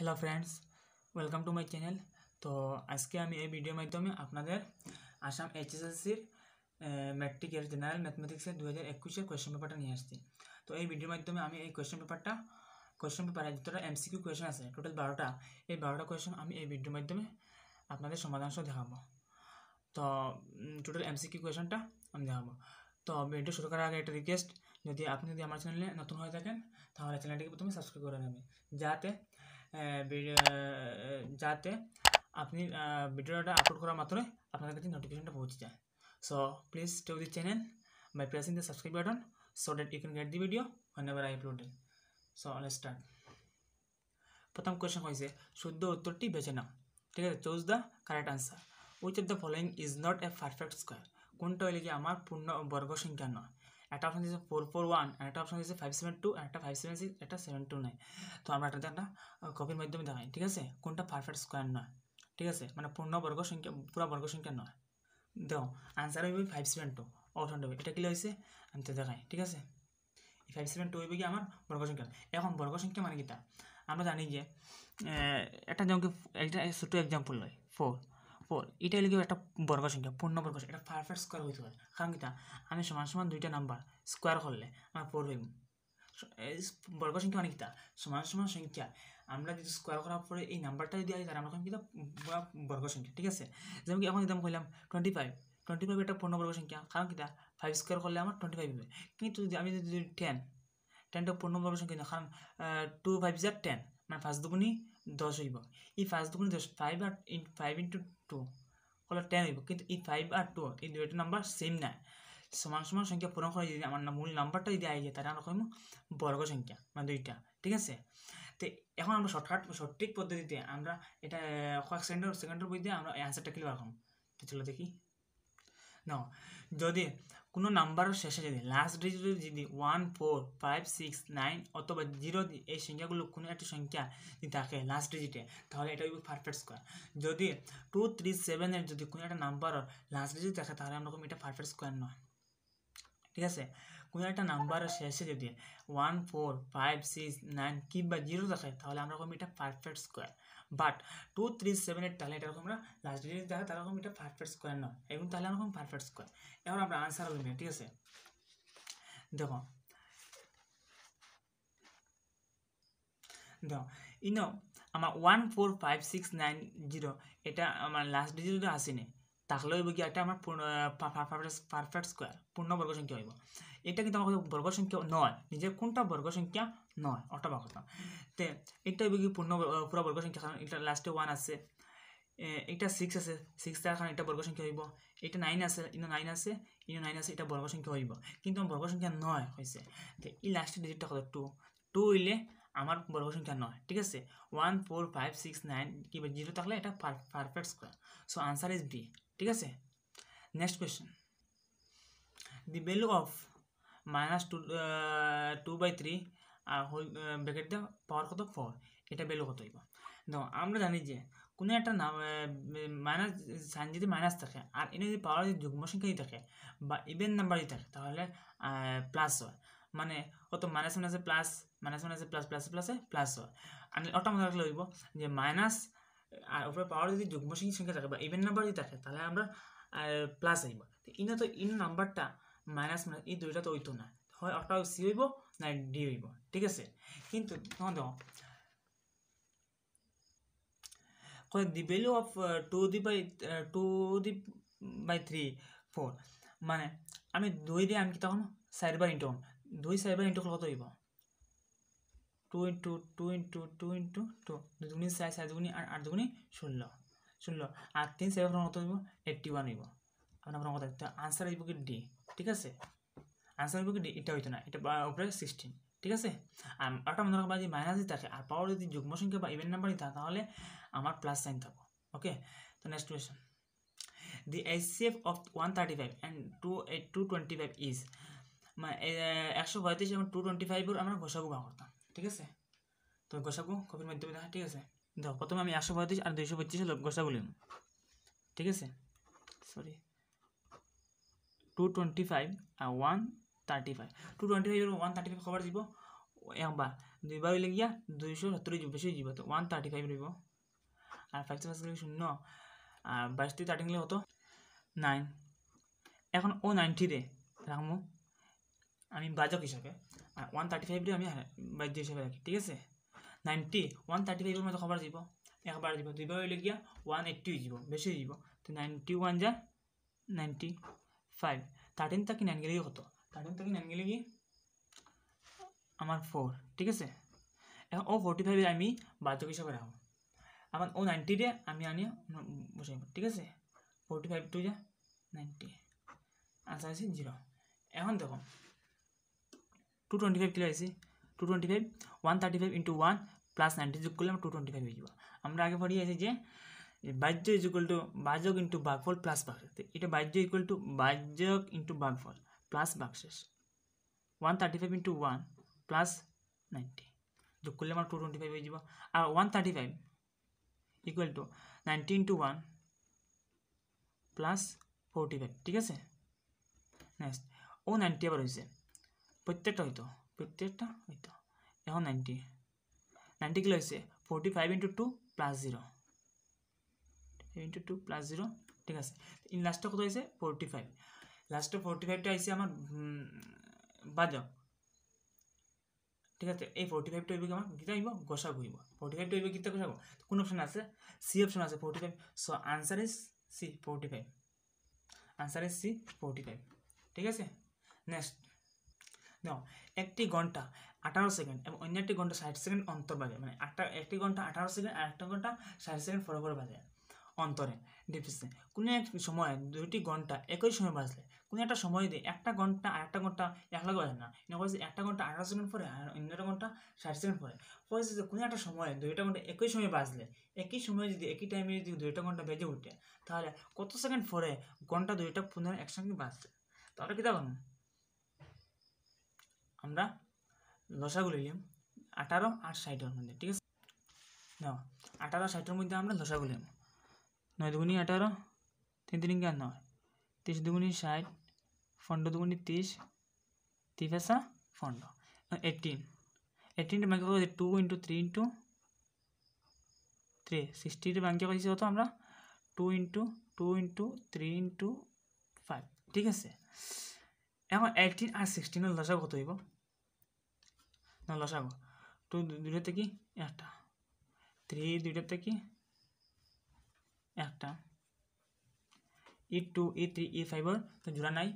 Hello friends welcome to my channel তো আজকে আমি এই ভিডিওর মাধ্যমে আপনাদের আসাম এইচএসএলসির ম্যাট্রিকের জেনারেল ম্যাথমেটিক্সের দু হাজার একুশের কোয়েশ্চেন পেপারটা নিয়ে আসছি তো এই ভিডিওর মাধ্যমে আমি এই কোয়েশ্চেন পেপারটা কোয়েশ্চেন পেপারে যতটা কিউ কোয়েশ্চেন আছে টোটাল বারোটা এই বারোটা কোয়েশ্চেন আমি এই ভিডিওর মাধ্যমে আপনাদের সমাধান সহ দেখাবো তো টোটাল এমসিকিউ কোয়েশ্চেনটা আমি দেখাবো তো ভিডিও শুরু করার আগে একটা রিকোয়েস্ট যদি আপনি যদি আমার চ্যানেলে নতুন হয়ে থাকেন তাহলে চ্যানেলটিকে প্রথমে সাবস্ক্রাইব করে নেবে যাতে যাতে আপনি ভিডিওটা আপলোড করা মাত্রই আপনার কাছে নোটিফিকেশনটা পৌঁছে যায় so please to the channel by pressing the subscribe button so that you can get the video video ever I upload it so let's প্রথম কোয়েশ্চন হয়েছে শুদ্ধ উত্তরটি বেছে নাও ঠিক আছে choose the correct answer which of the following is not a perfect square কোনটা হইলে কি আমার পূর্ণ বর্গ সংখ্যা নয় একটা অপশান দিয়েছে ফোর ফোর ওয়ান একটা অপশান দিয়েছে ফাইভ সেভেন টু একটা ফাইভ সেভেন সিক্স একটা সেভেন টু নাইন তো আমরা এটাতে একটা কপির মাধ্যমে দেখাই ঠিক আছে কোনটা পারফেক্ট স্কোয়ার নয় ঠিক আছে মানে বর্গ সংখ্যা পুরো বর্গ সংখ্যা নয় দেখো আনসার হইবে ফাইভ সেভেন টু অপশান হবে এটা কি হয়েছে আমি তো দেখাই ঠিক আছে ফাইভ সেভেন টু হইবে কি আমার বর্গ সংখ্যা এখন বর্গ সংখ্যা মানে কি তা আমরা জানি যে একটা যেমন একটা ছোটো এক্সাম্পল নয় ফোর পর এটা কি একটা বর্গ সংখ্যা বর্গ সংখ্যা এটা পারফেক্ট স্কোয়ার হইতে পারে কারণ কি আমি সমান সমান দুইটা নাম্বার স্কোয়ার করলে আমার ফোর হইম বর্গ সংখ্যা অনেক মানে তা সমান সমান সংখ্যা আমরা যদি স্কোয়ার করার পরে এই নাম্বারটা যদি আসি তাহলে আমরা কখন বর্গ সংখ্যা ঠিক আছে যেমন কি এখন যদি আমি কইলাম টোয়েন্টি ফাইভ টোয়েন্টি ফাইভ একটা সংখ্যা কারণ কি ফাইভ স্কোয়ার করলে আমার টোয়েন্টি ফাইভ হবে কিন্তু যদি আমি যদি টেন টেনটা পূর্ণ বর্গ সংখ্যা কারণ টু ফাইভ জার টেন মানে ফার্স্ট দুগুনি দশ হইব ই পাঁচ দুগুণ দশ ফাইভ আর ফাইভ ইন্টু টু হলো টেন হইব কিন্তু ই ফাইভ আর টু এই দুইটা নাম্বার সেম না সমান সমান সংখ্যা পূরণ করে যদি আমার মূল নাম্বারটা যদি আই যায় তাহলে আমরা কইম বর্গ সংখ্যা মানে দুইটা ঠিক আছে তো এখন আমরা শর্টকাট সঠিক পদ্ধতিতে আমরা এটা কয়েক সেকেন্ডের সেকেন্ডের বই দিয়ে আমরা অ্যান্সারটা ক্লিয়ার করব তো চলো দেখি নাও যদি কোনো নাম্বারের শেষে যদি লাস্ট ডিজিট যদি one four five six nine অথবা জিরো এই সংখ্যাগুলো কোনো একটা সংখ্যা যদি থাকে লাস্ট ডিজিটে তাহলে এটা হইবে পারফেক্ট স্কোয়ার যদি টু থ্রি সেভেনের যদি কোনো একটা নাম্বারের লাস্ট ডিজিট থাকে তাহলে আমরা এটা পারফেক্ট স্কোয়ার নয় ঠিক আছে কোনো একটা নাম্বারের শেষে যদি one four five six nine কিংবা জিরো থাকে তাহলে আমরা এটা perfect square but two three সেভেনের তাহলে এটা আমরা লাস্ট ডিজিট দেখা তারকম এটা পারফেক্ট স্কোয়ার নয় এবং তাহলে এরকম পারফেক্ট স্কোয়ার এখন আমরা আনসার লিখবেন ঠিক আছে দেখো দেখো ইনো আমার one four five six nine zero এটা আমার লাস্ট ডিজিটটা আসেনি তাহলে হইব কি একটা আমার পারফেক্ট স্কোয়ার পূর্ণবর্গ সংখ্যা হইব এটা কিন্তু আমার বর্গ সংখ্যা নয় নিজের কোনটা বর্গ সংখ্যা নয় ওটা বা কথা তে এটা হইব কি পূর্ণ পুরো বর্গ সংখ্যা কারণ এটা লাস্টে ওয়ান আছে এটা সিক্স আছে সিক্স তার কারণ এটা বর্গ সংখ্যা হইব এটা নাইন আছে ইনো নাইন আছে ইনো নাইন আছে এটা বর্গ সংখ্যা হইব কিন্তু আমার বর্গ সংখ্যা নয় হয়েছে তো এই লাস্টের ডিজিটটা কত টু টু হইলে আমার বর্গ সংখ্যা নয় ঠিক আছে one four five six nine কিংবা জিরো থাকলে এটা perfect square so answer is B ঠিক আছে next question the value of minus two two by three whole bracket দেওয়া পাওয়ার কত ফোর এটা ভ্যালু কত হইব দেখো আমরা জানি যে কোনো একটা নাম মাইনাস সাইন যদি মাইনাস থাকে আর এনে যদি পাওয়ার যদি যুগ্ম সংখ্যা যদি থাকে বা ইভেন নাম্বার যদি থাকে তাহলে প্লাস হয় মানে কত মাইনাস মাইনাসে প্লাস মাইনাস মাইনাসে প্লাস প্লাসে প্লাসে প্লাস হয় আমি অটো মনে রাখলে হইব যে মাইনাস আর উপরে পাওয়ার যদি যুগ্ম সংখ্যা থাকে বা ইভেন নাম্বার যদি থাকে তাহলে আমরা প্লাস আইব ইন তো ইন নাম্বারটা মাইনাস মাইনাস এই দুইটা তো ওইতো না হয় একটা সি হইব না ডি হইব ঠিক আছে কিন্তু তখন দেখো the value of two the by two the by three four মানে আমি দুই দিয়ে আমি কি তখন চারবার ইন্টু দুই চারবার ইন্টু কত হইব two into two into two into two দুগুণি চাই চাই দুগুণি আর আট দুগুণি শূন্য শূন্য আর তিন সেভেন কত হইব এইট্টি ওয়ান হইব আপনার আপনার কথা আনসার হইব কি ডি ঠিক আছে আনসার হইব কি ডি এটা হইতো না এটা উপরে সিক্সটিন ঠিক আছে আর একটা মনে রাখবা যদি মাইনাস থাকে আর পাওয়ার যদি যুগ্ম সংখ্যা বা ইভেন নাম্বারই থাকে তাহলে আমার প্লাস সাইন থাকবো ওকে তো next question the F of one thirty five and two two twenty five is একশো পঁয়ত্রিশ এবং টু টোয়েন্টি ফাইভের আমরা ঘোষাগু বা করতাম ঠিক আছে তো গোসাগু কপির মাধ্যমে দেখা ঠিক আছে দেখো প্রথমে আমি একশো পঁয়ত্রিশ আর দুইশো পঁচিশ হলো গোসাগু লিখুন ঠিক আছে সরি টু টোয়েন্টি ফাইভ আর one thirty five two twenty five one thirty five খবর দিব একবার দুইবার হইলে গিয়া দুইশো সত্তর বেশি যাব তো ওয়ান থার্টি ফাইভ রইব আর ফাইভ ফাইভ শূন্য আর বাইশ থেকে থার্টিন হতো নাইন এখন ও নাইনটিতে রাখবো আমি বাজক হিসাবে আর ওয়ান থার্টি ফাইভরে আমি বাদ্য হিসাবে রাখি ঠিক আছে নাইনটি ওয়ান থার্টি ফাইভের মতো খবর দিব একবার যাব দুইবার হইলে গিয়া ওয়ান এইটটি যাব বেশি যাব তো নাইনটি ওয়ান যা নাইনটি ফাইভ থার্টিন তাকে নাইন গেলে কত থার্টিন থাকি নাইন গেলে কি আমার ফোর ঠিক আছে এখন ও ফোর্টি ফাইভে আমি বাজক হিসাবে রাখবো আমার ও নাইনটিরে আমি আনি বসে ঠিক আছে ফোর্টি ফাইভ টু যা নাইনটি আনসার আছে জিরো এখন দেখো টু টোয়েন্টি ফাইভ ক্লিয়ার আছে two twenty five one thirty five into one plus ninety যোগ করলে আমরা টু টোয়েন্টি ফাইভ হয়ে যাব আমরা আগে পড়িয়ে আছি যে বাহ্য ইজ ইকুয়াল টু বাজক ইন্টু বাঘফল প্লাস বাক্সেস এটা বাহ্য ইকুয়াল টু বাজক ইন্টু বাঘফল প্লাস বাক্সেস one thirty five into one plus ninety যোগ করলে আমার টু টোয়েন্টি ফাইভ হয়ে যাব আর one thirty five equal to ninety into one plus forty five ঠিক আছে নেক্সট ও নাইনটি আবার হয়েছে প্রত্যেকটা হইতো প্রত্যেকটা হইতো এখন নাইনটি নাইনটি কিলো হয়েছে forty five into two plus zero into two plus zero ঠিক আছে ইন লাস্টটা কত হয়েছে ফোরটি ফাইভ লাস্টটা ফোরটি ফাইভটা হয়েছে আমার বাজক ঠিক আছে এই ফোরটি ফাইভটা হইব আমার গীতা হইব গোসা হইব ফোরটি ফাইভটা হইবে গীতা গোসা কোন অপশন আছে সি অপশন আছে forty five so answer is C forty five answer is C forty five ঠিক আছে নেক্সট দেখো একটি ঘন্টা আঠারো সেকেন্ড এবং অন্য একটি ঘন্টা ষাট সেকেন্ড অন্তর বাজে মানে আটটা একটি ঘন্টা আঠারো সেকেন্ড আর একটা ঘন্টা ষাট সেকেন্ড পরে পরে বাজে অন্তরে ডিফিসে কোনো এক সময়ে দুইটি ঘন্টা একই সময় বাজলে কোনো একটা সময় দিয়ে একটা ঘন্টা আর একটা ঘন্টা এক লাগে বাজে না এনে বলছে একটা ঘন্টা আঠারো সেকেন্ড পরে আর অন্য একটা ঘন্টা ষাট সেকেন্ড পরে বলছে যে কোনো একটা সময়ে দুইটা ঘন্টা একই সময় বাজলে একই সময়ে যদি একই টাইমে যদি দুইটা ঘন্টা বেজে উঠে তাহলে কত সেকেন্ড পরে ঘন্টা দুইটা পুনরায় একসঙ্গে বাজছে তাহলে কী দেখুন আমরা লসাগু লিলাম আঠারো আর ষাটের মধ্যে ঠিক আছে নাও আঠারো ষাটের মধ্যে আমরা লসাগু লিলাম নয় দুগুণি আঠারো তিন তিন আর নয় তিরিশ দুগুণি ষাট পনেরো দুগুণি তিরিশ তিপেসা পনেরো এইটিন এইটিনটা ব্যাংকে করেছি two into three into three সিক্সটিটা ব্যাংকে করেছি কত আমরা two into two into three into five ঠিক আছে এখন এইটিন আর সিক্সটিনের লসা কত হইব না লসা টু দুইটাতে কি একটা থ্রি দুইটাতে কি একটা ই টু ই থ্রি ই ফাইভর তো জোড়া নাই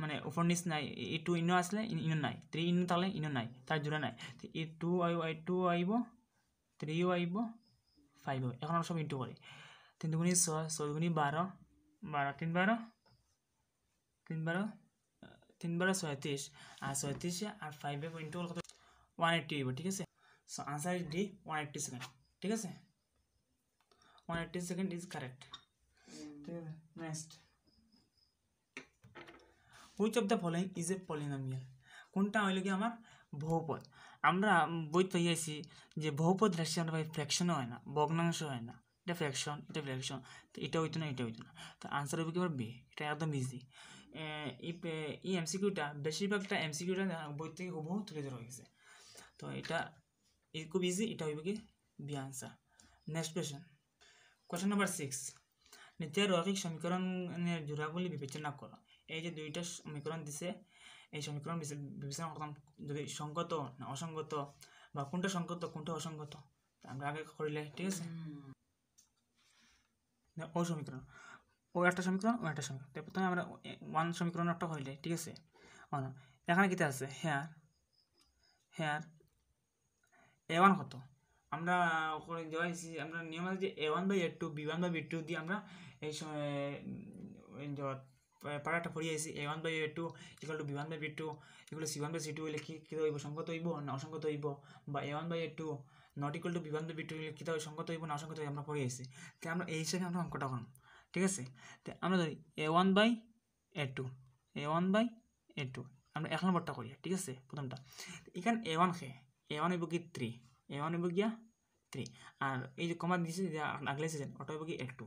মানে উপর নিচ নাই ই টু ইনো আসলে ইনো নাই থ্রি ইনো থাকলে ইনো নাই তার জোড়া নাই ই টু আই টু আইব থ্রিও আইব ফাইভ এখন আমরা সব ইন্টু করি তিন দুগুণি ছয় ছয় দুগুণি বারো বারো তিন বারো তিন বারো তিন বারে ছয়ত্রিশ আর ছয়ত্রিশে আর ফাইভে পয়েন্ট হল কত ওয়ান এইট্টি হইব ঠিক আছে so answer is D one eighty second ঠিক আছে one eighty second is correct ঠিক আছে next which of the following is a polynomial কোনটা হইল কি আমার বহুপদ আমরা বই পাইয়াছি যে বহুপদ রাশি আমরা ভাই ফ্র্যাকশনও হয় না ভগ্নাংশ হয় না এটা ফ্র্যাকশন এটা ফ্র্যাকশন তো এটা হইতো না এটা হইতো না তো আনসার হবে কি আমার বি এটা একদম ইজি ই এমসিকিউটা বেশিরভাগটা সিকিউটা বই থেকে হুবহু তুলে ধরা হয়েছে তো এটা খুব ইজি এটা হইবে কি B answer next question question number six নিত্যের রৈখিক সমীকরণের জোড়াগুলি বিবেচনা করো এই যে দুইটা সমীকরণ দিছে এই সমীকরণ বিবেচনা করতাম যদি সংগত না অসঙ্গত বা কোনটা সংগত কোনটা অসঙ্গত আমরা আগে করিলে ঠিক আছে অসমীকরণ ও একটা সমীকরণ ও একটা সমীকরণ তাই প্রথমে আমরা ওয়ান সমীকরণ একটা হইলে ঠিক আছে ওয়ান এখানে কীতে আছে হেয়ার হেয়ার এ ওয়ান কত আমরা ওখানে দেওয়া আমরা নিয়ম আছে যে A one by A two B one by B two দিয়ে আমরা এই পাড়াটা পড়িয়ে আসি A one by A two equal to B one by B two এগুলো C one by C two লিখি কী কী হইব সংগত হইব না অসংগত হইব বা A one by A two not equal to B one by B two হলে কী সংগত হইব না অসংগত হইব আমরা পড়িয়ে আসি তাই আমরা এই হিসাবে আমরা অঙ্কটা করলাম ঠিক আছে আমরা ধরি A one by A two A one by A two আমরা এক নম্বরটা করি ঠিক আছে প্রথমটা এখানে এ ওয়ান খে এ ওয়ান হইব কি থ্রি এ ওয়ান হইব গিয়া থ্রি আর এই যে কমা দিয়েছে আগলে এসেছেন ওটা হইব কি এক টু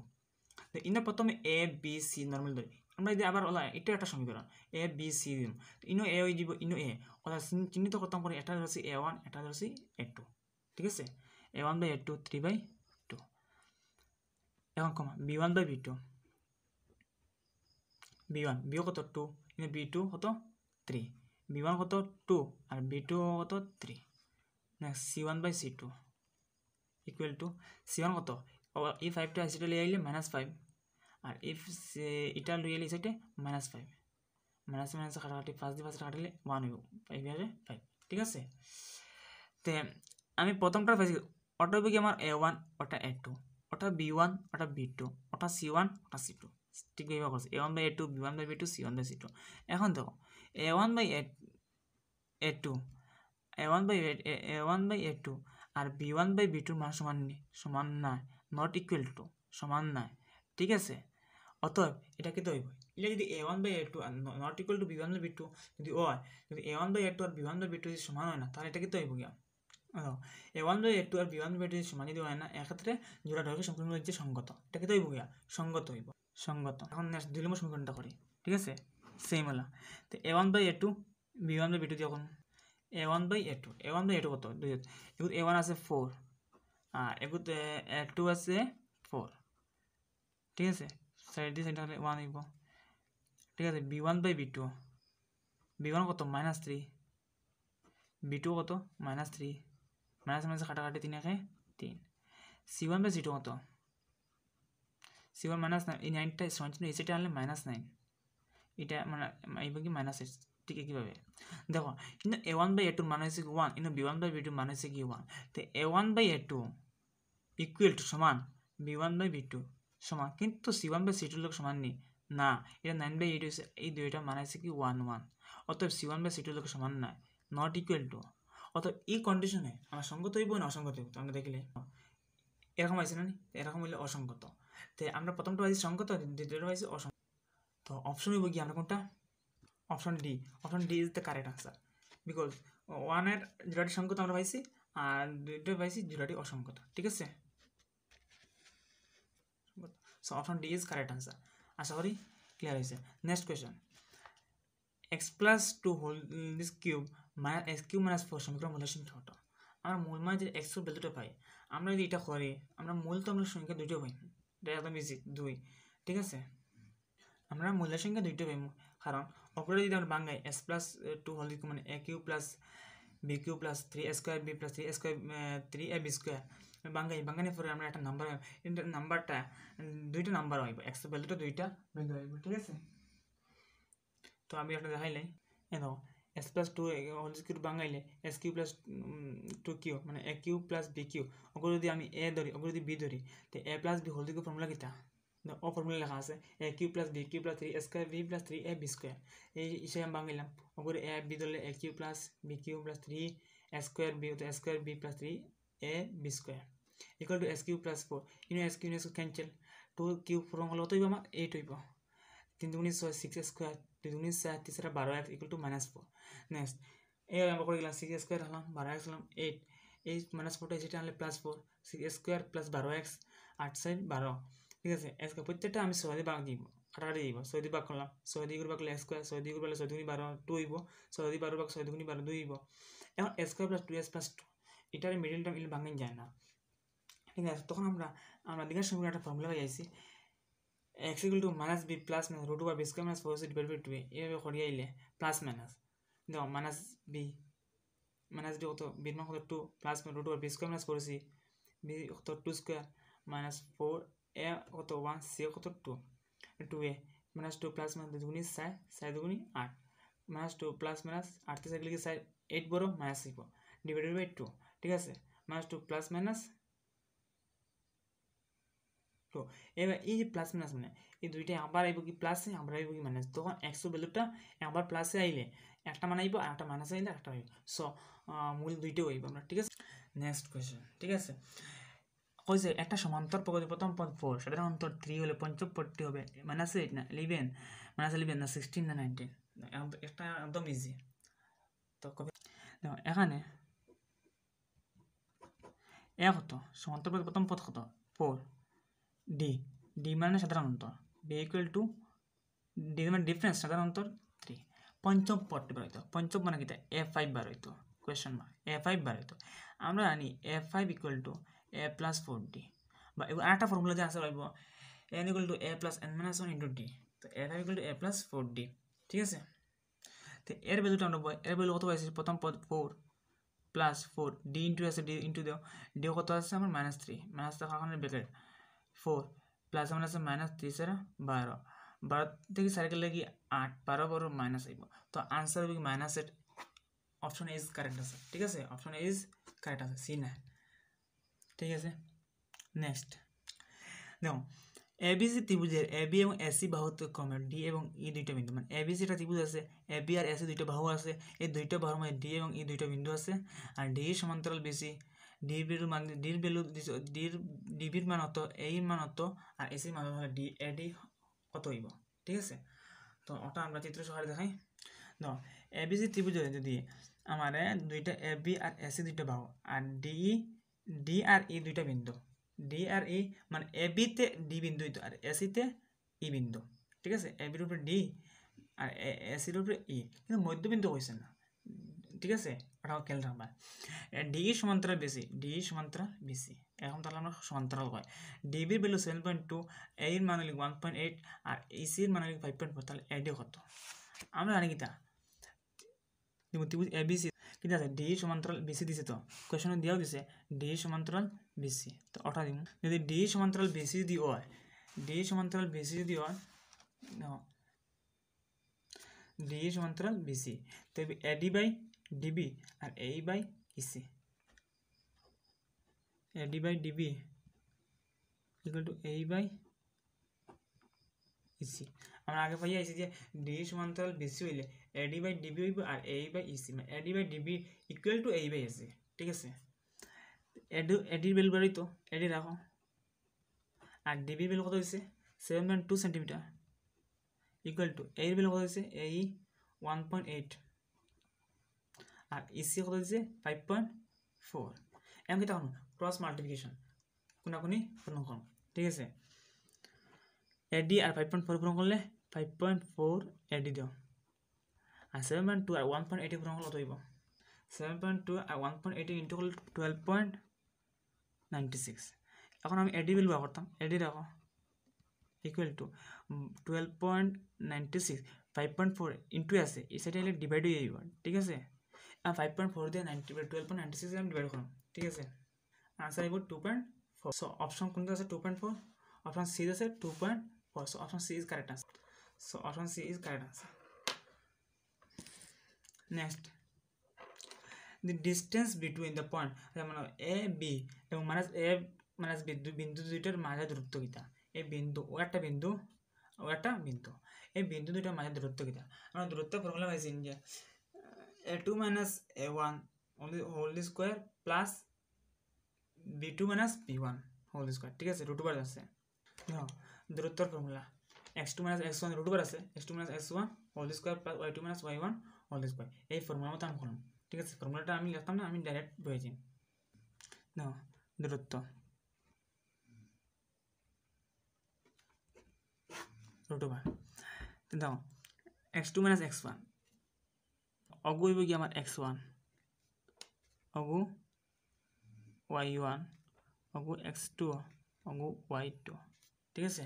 তো ইনো প্রথমে এ বি সি নর্মাল ধরি আমরা যদি আবার ওলা এটা একটা সমীকরণ এ বি সি দিম ইনো এ ওই দিব ইনো এ ওলা চিহ্নিত করতাম পরে এটা ধরছি এ ওয়ান এটা ধরছি এ টু ঠিক আছে A one by A two three by এখন কমা B one by B two B one বিও কত টু বি টু কত থ্রি বি ওয়ান কত টু আর বি টু কত three next C one by C two equal to C one কত এই ফাইভটা সেটা লিয়ে আইলে মাইনাস ফাইভ আর এই এটা লিয়ে আইলে সাইডে মাইনাস ফাইভ মাইনাস মাইনাস কাটাকাটি পাঁচ দিয়ে পাঁচটা কাটালে ওয়ান হইব ফাইভ হবে ফাইভ ঠিক আছে তে আমি প্রথমটা পাইছি ওটা হবে কি আমার এ ওয়ান ওটা এ টু ওটা বি ওয়ান ওটা বি টু ওটা সি ওয়ান ওটা সি টু ঠিক এইভাবে করছে A one by A two B one by B two C one by C two এখন দেখো A one by A two A one by A one by A two আর B one by B টুর মান সমান নেই সমান নয় not equal to সমান নয় ঠিক আছে অতএব এটা কি এটা যদি A one by A two আর not equal to B one by B two যদি ও হয় যদি A one by A two আর B one by B two যদি সমান হয় না তাহলে এটা কিন্তু দৈব গিয়া A one by A two আর বি ওয়ান বাই টু সমান যদি হয় না এক্ষেত্রে জোড়া ডকে সম্পূর্ণ হচ্ছে সঙ্গত এটাকে তো বইয়া সঙ্গত হইব সঙ্গত এখন নেক্সট দুই নম্বর সমীকরণটা করি ঠিক আছে সেম হলা তো A one by A two B one by B two দিয়ে A one by A two A one by A two কত দুই এগুলো এ ওয়ান আছে ফোর আর এগুলো এ টু আছে ফোর ঠিক আছে সাইড দিয়ে সাইডটা ওয়ান হইব ঠিক আছে B one by B two B one কত মাইনাস থ্রি বি টু কত মাইনাস থ্রি মাইনাস মাইনাস কাটাকাটি তিন একে তিন সি ওয়ান বাই জিটু কত সি ওয়ান মাইনাস নাইন এই নাইনটা সমান চিহ্ন এই আনলে মাইনাস নাইন এটা মানে এইভাবে মাইনাস এস ঠিক কীভাবে দেখো কিন্তু এ ওয়ান বাই এ টুর মান হয়েছে কি ওয়ান কিন্তু বি ওয়ান বাই বি টুর মান হয়েছে কি ওয়ান তো A one by A two equal to সমান B one by B two সমান কিন্তু সি ওয়ান বাই সি টুর লোক সমান নেই না এটা নাইন বাই এইট হয়েছে এই দুইটা মান হয়েছে কি ওয়ান ওয়ান অতএব সি ওয়ান বাই সি টুর লোক সমান নয় নট ইকুয়াল টু অর্থাৎ এই কন্ডিশনে আমার সঙ্গত হইব না অসঙ্গত হইব আমরা দেখলে এরকম আছে না এরকম হইলে অসঙ্গত তো আমরা প্রথমটা পাইছি সঙ্গত দ্বিতীয়টা পাইছি অসঙ্গত তো অপশন হইব কি আমরা কোনটা option D option D is the correct answer because ওয়ানের জিরোটি সঙ্গত আমরা পাইছি আর দুইটা পাইছি জিরোটি অসঙ্গত ঠিক আছে so option D is correct answer আশা করি ক্লিয়ার হয়েছে next question X plus two whole this cube minus X cube minus four সমীকরণ মূল্য সংখ্যা কত আমরা মূল মানে যে এক্স ভ্যালুটা পাই আমরা যদি এটা করি আমরা মূল তো আমরা সংখ্যা দুটো পাই এটা একদম ইজি দুই ঠিক আছে আমরা মূল্য সংখ্যা দুইটা পাই কারণ অপরে যদি আমরা বাঙাই এস প্লাস টু হল মানে A cube plus B cube plus three A square B plus three A square three A B square বাঙ্গাই বাঙ্গানির পরে আমরা একটা নাম্বার নাম্বারটা দুইটা নাম্বার হইব এক্স ভ্যালুটা দুইটা ভ্যালু হইব ঠিক আছে তো আমি একটা দেখাইলাই এ এছ প্লাছ টু হলিছ কিউটো বাঙ আহিলে S cube plus two cube মানে A cube plus B cube অগ্ৰ যদি আমি এ ধৰি অগ্ৰ যদি বি ধৰি তে এ প্লাছ বি হলিছ কিউ ফৰ্মুলাকেইটা অ ফৰ্মুলা লেখা আছে A cube plus B cube plus three square B plus three A B square এই হিচাপে আমি বাঙিলাম অগ্ৰ এ বি ধৰিলে A cube plus B cube plus three square B square B plus three A B square equal to S cube plus four you know S cube cancel to cube four হ'লে তৈব আমাক eight আহিব তিন দুগুণি ছয় six square দুই দুগুণি চার তিন বারো X equal to minus four next এই আমরা করে গেলাম সিক্স স্কোয়ার হলাম বারো এক্স হলাম এইট এইট মাইনাস ফোরটা সেটা আনলে plus four six square plus বারো এক্স আট সাইড বারো ঠিক আছে স্কোয়ার প্রত্যেকটা আমি ছয় বাঘ ভাগ দিব আঠারো দিব ছয় দিয়ে করলাম ছয় দিয়ে ভাগ করলে স্কোয়ার ছয় দিয়ে করলে ছয় দুগুণি বারো টু হইব ছয় দিয়ে বারো ভাগ ছয় দুগুণি বারো দুই হইব এখন square plus two S plus two এটার মিডিল টার্ম এগুলো ভাঙেন যায় না ঠিক আছে তখন আমরা আমরা দীঘার সময় একটা ফর্মুলা পাইছি X equal to minus B plus minus root বা B square minus four divide by two এইভাবে সরিয়ে আইলে প্লাস মাইনাস দেখো মাইনাস বি মাইনাস বি কত বির মান টু প্লাস রুট বা B square minus four C B কত two square minus four A কত ওয়ান সি কত two two A minus two plus minus দুগুণি সাই সাই দুগুণি আট মাইনাস টু প্লাস মাইনাস আটত্রিশ লিখে সাই এইট বড় মাইনাস লিখব ডিভাইডেড বাই টু ঠিক আছে মাইনাস টু প্লাস মাইনাস তো এবার এই যে প্লাস মাইনাস মানে এই দুইটাই আবার আইব কি প্লাসে আবার আইব কি মাইনাস তখন একশো ভ্যালুটা আবার প্লাসে আইলে একটা মানে আইব আর একটা মাইনাস আইলে একটা আইব সো মূল দুইটাও আইব আমরা ঠিক আছে নেক্সট কোয়েশ্চেন ঠিক আছে কইছে একটা সমান্তর পদ প্রথম পদ ফোর অন্তর থ্রি হলে পঞ্চম পদটি হবে মাইনাস এইট না ইলেভেন মাইনাস ইলেভেন না সিক্সটিন না নাইনটিন একটা একদম ইজি তো কবে এখানে এক হতো সমান্তর পদ প্রথম পদ কত ফোর ডি ডি মানে সাধারণ অন্তর ডি ইকুয়াল টু ডি মানে ডিফারেন্স সাধারণ অন্তর থ্রি পঞ্চম পদটি বার হইতো পঞ্চম মানে কি এ ফাইভ বার হইতো কোয়েশ্চন মার্ক এ ফাইভ বার হইতো আমরা জানি A five equal to A plus four D বা আরেকটা ফর্মুলা যে আছে রইব N equal to A plus N minus one into D তো A five equal to A plus four D ঠিক আছে তো এর ভ্যালুটা আমরা এর ভ্যালু কত আছে প্রথম পদ four plus four D into আছে ডি ইন্টু দেও ডি কত আছে আমার মাইনাস থ্রি মাইনাস থাকার কারণে ব্রেকেট প্লাস ওয়ান আছে মাইনাস तीस बार बार देखिए থেকে সাইকেল कि आठ বারো बार মাইনাস आइब তো আনসার উইক minus eight option is correct আছে ঠিক আছে অপশন ইজ কারেক্ট আছে সি নাইন ঠিক আছে নেক্সট দেখো এবিসি ত্রিভুজের এবি এবং এসি বাহুত ক্রমে ডি এবং ই e দুইটা বিন্দু মানে এবিসি একটা ত্রিভুজ আছে এবি আর এসি দুইটা বাহু আছে এই দুইটা বাহুর মধ্যে ডি এবং ই e দুইটা বিন্দু আছে আর ডি সমান্তরাল বিসি নির্বিড় মান নির্বিলু ডির ডিবির মান অত এই মান অত আর এসির মান হলো ডি এ এডি কত হইব ঠিক আছে তো ওটা আমরা চিত্র সহারে দেখাই ন এবিসি ত্রিভুজ যদি আমার দুইটা এ বি আর এসি দুইটা বাহু আর ডি ই ডি আর ই দুইটা বিন্দু ডি আর ই মানে এ বিতে ডি বিন্দু আর এসিতে ই বিন্দু ঠিক আছে এ বির উপরে ডি আর এসির উপরে ই কিন্তু মধ্যবিন্দু কইছে না ঠিক আছে এটাও খেয়াল রাখবা ডিই e সমান্তরাল বেশি ডিই e সমান্তরাল বেশি এখন তাহলে আমরা সমান্তরাল হয় ডিবির ভ্যালু সেভেন পয়েন্ট টু এর মান হলি ওয়ান পয়েন্ট এইট আর ইসির মান হলি ফাইভ পয়েন্ট ফোর তাহলে এডি কত আমরা জানি কিতা ত্রিভুজ এ বিসি কিন্তু আছে ডিই e সমান্তরাল বেশি দিছে তো কোয়েশন দিয়াও দিছে ডিই সমান্তরাল বেশি তো অটা দিব যদি ডিই সমান্তরাল বেশি যদি হয় ডিই সমান্তরাল বেশি যদি হয় ডিই সমান্তরাল বেশি তবে এডি বাই ডিবি আর AE by EC AD by DB equal to AE by EC আমরা আগে পাইয়া আছি যে ডি সমান্তরাল বিসি হইলে এডি বাই ডিবি হইব আর এই বাই ইসি মানে AD by DB equal to AE by EC ঠিক আছে এডি এডির বেল বেরোই তো এডি রাখো আর ডিবির বেল কত হয়েছে seven point two centimetre equal to এর বেল কত হয়েছে এই ওয়ান পয়েন্ট এইট আর ইসি হলো যে ফাইভ পয়েন্ট ফোর এমনকি তখন ক্রস মাল্টিপ্লিকেশন কোনাকুনি পূর্ণ করুন ঠিক আছে এডি আর ফাইভ পয়েন্ট ফোর পূরণ করলে ফাইভ পয়েন্ট ফোর এডি দিও আর সেভেন পয়েন্ট টু আর ওয়ান পয়েন্ট এইটি পূরণ করলে তৈব সেভেন পয়েন্ট টু আর ওয়ান পয়েন্ট এইটি ইন্টু করলে টুয়েলভ পয়েন্ট নাইনটি সিক্স এখন আমি এডি বিলবা করতাম এডি দেখো equal to twelve point ninety six five point four into আছে এই সাইডে ডিভাইড হয়ে যাব ঠিক আছে ফাইভ পয়েন্ট ফোর দিয়ে ninety twelve point ninety six আমি ডিভাইড করলাম ঠিক আছে আনসার আহিব two point four so option কোনটো আছে two point four option C আছে two point four so option C is correct answer so option C is correct answer next the distance between the point মানে A B এবং মানে এ মানে বিন্দু বিন্দু দুইটার মাঝে দূরত্ব কিতা এই বিন্দু ও একটা বিন্দু ও একটা বিন্দু এই বিন্দু দুইটার মাঝে দূরত্ব কিতা আমরা দূরত্ব ফর্মুলা পাইছি যে a2 - a1 whole square plus b2 - b1 whole square ठीक है रूटबार আছে ন দূরত্ব ফর্মুলা x2 - x1 √ আছে x2 - x1 whole square plus y2 - y1 whole square এই ফর্মুলা মত অঙ্কন ঠিক আছে ফর্মুলাটা আমি লিখতাম না আমি ডাইরেক্ট বয়ে যাই ন দূরত্ব √ দাও x2 - x1 অগুইবগি আমার x1 অগু y1 অগু x2 অগু y2 ঠিক আছে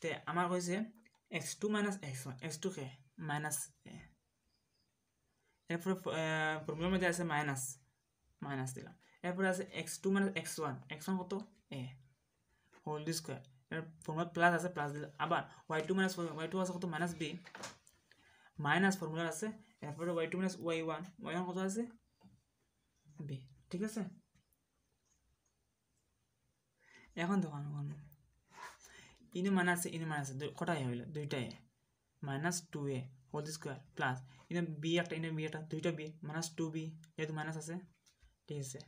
তে আমার কইছে x2 x1 x2 কে মাইনাস এ এরপর প্রবলেম এটা আছে মাইনাস মাইনাস দিলাম এরপর আছে x2 x1 x1 কত এ হোল দিস কো এর ফর্মুলা প্লাস আছে প্লাস দিলাম আবার y2 y2 আছে কত মাইনাস b মাইনাস ফর্মুলা আছে তারপরে Y two minus Y one Y one কত আছে বি ঠিক আছে এখন দোকান এখন ইন মাইনাস ইন আছে কটাই হইল দুইটাই minus two A whole square plus ইনে বি একটা ইনে e বি একটা দুইটা বি মাইনাস টু বি যেহেতু মাইনাস আছে ঠিক আছে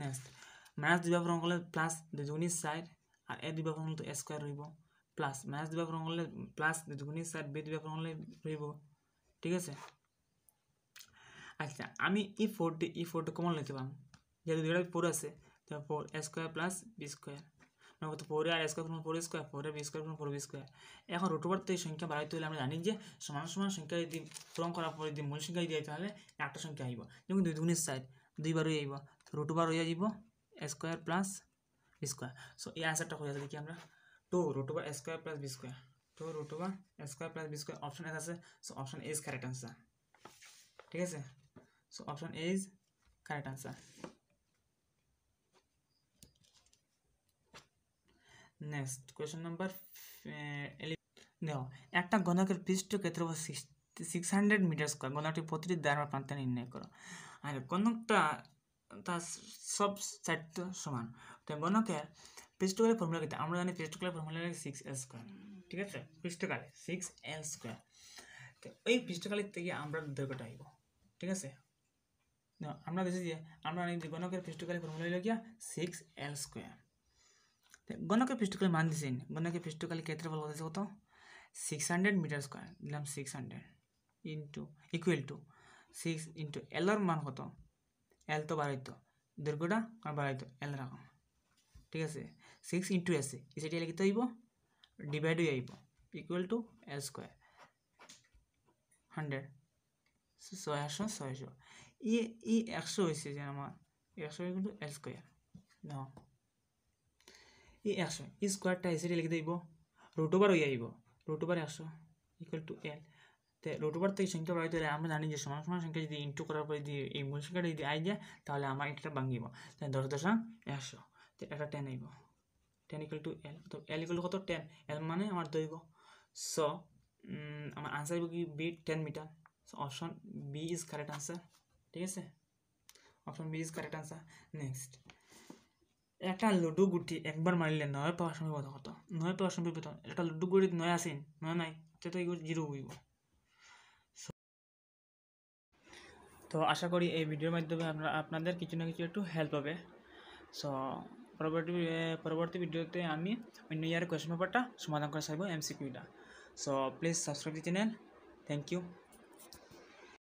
নেক্সট মাইনাস দুইবার পূরণ করলে প্লাস দুগুণি সাইড আর এ দুইবার পূরণ করলে তো এ স্কোয়ার রইব প্লাস মাইনাস দুইবার পূরণ করলে প্লাস দুগুণি সাইড বি দুইবার পূরণ হলে রইব ঠিক আছে আচ্ছা আমি ই ফোরটি ই ফোরটি কমন নিতে পারবো যেহেতু দুইটা ফোর আছে তো four square plus B square নগদ ফোরে আর স্কোয়ার কোনো ফোর স্কোয়ার ফোরে বি স্কোয়ার কোনো ফোর বি স্কোয়ার এখন রুটোবার তো এই সংখ্যা বাড়াইতে হলে আমরা জানি যে সমান সমান সংখ্যা যদি পূরণ করার পরে যদি মূল সংখ্যা দিয়ে তাহলে একটা সংখ্যা আইব যেমন দুই দুগুণের সাইড দুইবার হয়ে আইব তো রুটোবার হয়ে যাব square plus B square so এই আনসারটা হয়ে যাবে কি আমরা two root over over square plus B square two root over A square plus B square option A আছে so option A correct answer ঠিক আছে So option A is correct answer. Next question number দেখো একটা গণকের পৃষ্ঠ ক্ষেত্র সিক্স হান্ড্রেড মিটার স্কোয়ার গণকটি প্রতিটি দ্বারা প্রান্ত নির্ণয় করো আর গণকটা তার সব চারট সমান তো গণকের পৃষ্ঠকালের ফর্মুলা কিন্তু আমরা জানি পৃষ্ঠকালের ফর্মুলা সিক্স এল স্কোয়ার ঠিক আছে পৃষ্ঠকালে সিক্স এল স্কোয়ার তো ওই পৃষ্ঠকালের থেকে আমরা দৈর্ঘ্যটা আইব ঠিক আছে আমরা দেখি যে আমরা জানি যে গণকের পৃষ্ঠকালী ফর্মুলা হইল গিয়া সিক্স এল স্কোয়ার গণকের পৃষ্ঠকালী মান দিয়েছেন গণকের পৃষ্ঠকালী ক্ষেত্রফল কত কত সিক্স হান্ড্রেড মিটার স্কোয়ার দিলাম six hundred into equal to six into এলর মান কত এল তো বাড়াইতো দৈর্ঘ্যটা আর বাড়াইতো এল রাখো ঠিক আছে সিক্স ইন্টু এসি সেটি এলে কত হইব ডিভাইড হয়ে আইব equal to L square hundred ছয়শো ছয়শো ই ই একশো হয়েছে যে আমার একশো কিন্তু এল স্কোয়ার ন ই একশো ই স্কোয়ারটা হিসেবে লিখে দিব রুট ওভার হয়ে আইব রুট ওভার একশো ইকুয়াল টু এল তে রুট ওভার থেকে সংখ্যা বাড়াই তাহলে আমরা জানি যে সমান সমান সংখ্যা যদি ইন্টু করার পরে যদি এই মূল সংখ্যাটা যদি আই যায় তাহলে আমার এটা ভাঙিব তাহলে দশ দশা একশো তো এটা টেন আইব টেন ইকুয়াল টু এল তো এল ইকুয়াল কত টেন এল মানে আমার দইব স আমার আনসার কি B ten metre option B is correct answer ঠিক আছে option B is correct answer next একটা লুডু গুটি একবার মারিলে নয় পাওয়ার সম্ভাবত কত নয় পাওয়ার সম্ভাবত একটা লুডু গুটিত নয় আসেন নয় নাই তে তো জিরো হইব তো আশা করি এই ভিডিওর মাধ্যমে আমরা আপনাদের কিছু না কিছু একটু হেল্প হবে সো পরবর্তী পরবর্তী ভিডিওতে আমি অন্য ইয়ার কোয়েশ্চন পেপারটা সমাধান করা চাইব এমসিকিউটা so please subscribe the channel thank you